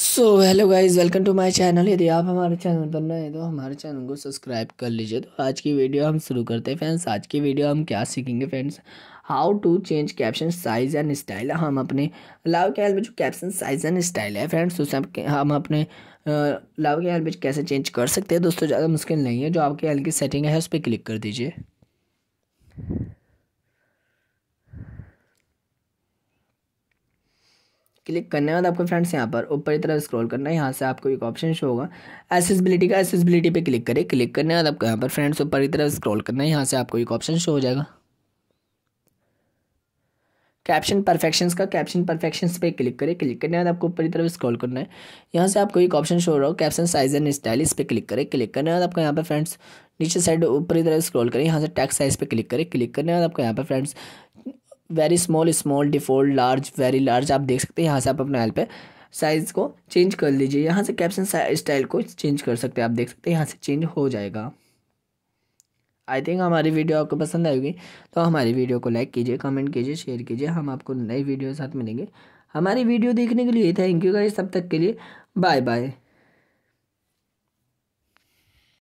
so hello guys welcome to my channel यदि आप हमारे चैनल पर नए तो हमारे चैनल को सब्सक्राइब कर लीजिए तो आज की वीडियो हम शुरू करते हैं फ्रेंड्स आज की वीडियो हम क्या सीखेंगे friends how to change caption size and style हम अपने लाव के हेल्प में जो कैप्शन साइज़ एंड स्टाइल है फ्रेंड्स उसे हम अपने लाव के हेल्प में कैसे चेंज कर सकते हैं दोस्तों ज़्यादा मुश्किल नहीं है जो आपके हेल्प की सेटिंग है उस पर क्लिक कर दीजिए क्लिक करने के बाद आपको फ्रेंड्स यहाँ पर ऊपर की तरफ स्क्रॉल करना है यहाँ से आपको एक ऑप्शन शो होगा एसेसबिलिटी का एसेसबिलिटी पे क्लिक करें क्लिक करने के बाद आपको यहाँ पर फ्रेंड्स ऊपर की तरफ स्क्रॉल करना है यहाँ से आपको एक ऑप्शन शो हो जाएगा कैप्शन परफेक्शंस का कैप्शन परफेक्शंस पे क्लिक करें क्लिक करने के बाद आपको ऊपर की तरफ स्क्रॉल करना है यहाँ से आपको एक ऑप्शन शो हो रहा हो कैप्शन साइज एंड स्टाइल इस पर क्लिक करें क्लिक करने के बाद आपको यहाँ पर फ्रेंड्स नीचे साइड ऊपर की तरफ स्क्रॉल करें यहाँ से टैक्स साइज पे क्लिक करें क्लिक करने के बाद आपको यहाँ पर friends very small small default large very large आप देख सकते हैं यहाँ से आप अपने हेल्प पे साइज़ को चेंज कर लीजिए यहाँ से कैप्शन स्टाइल को चेंज कर सकते हैं आप देख सकते हैं यहाँ से चेंज हो जाएगा आई थिंक हमारी वीडियो आपको पसंद आएगी तो हमारी वीडियो को लाइक कीजिए कमेंट कीजिए शेयर कीजिए हम आपको नई वीडियो के साथ मिलेंगे हमारी वीडियो देखने के लिए थैंक यू गाइस तब तक के लिए बाय बाय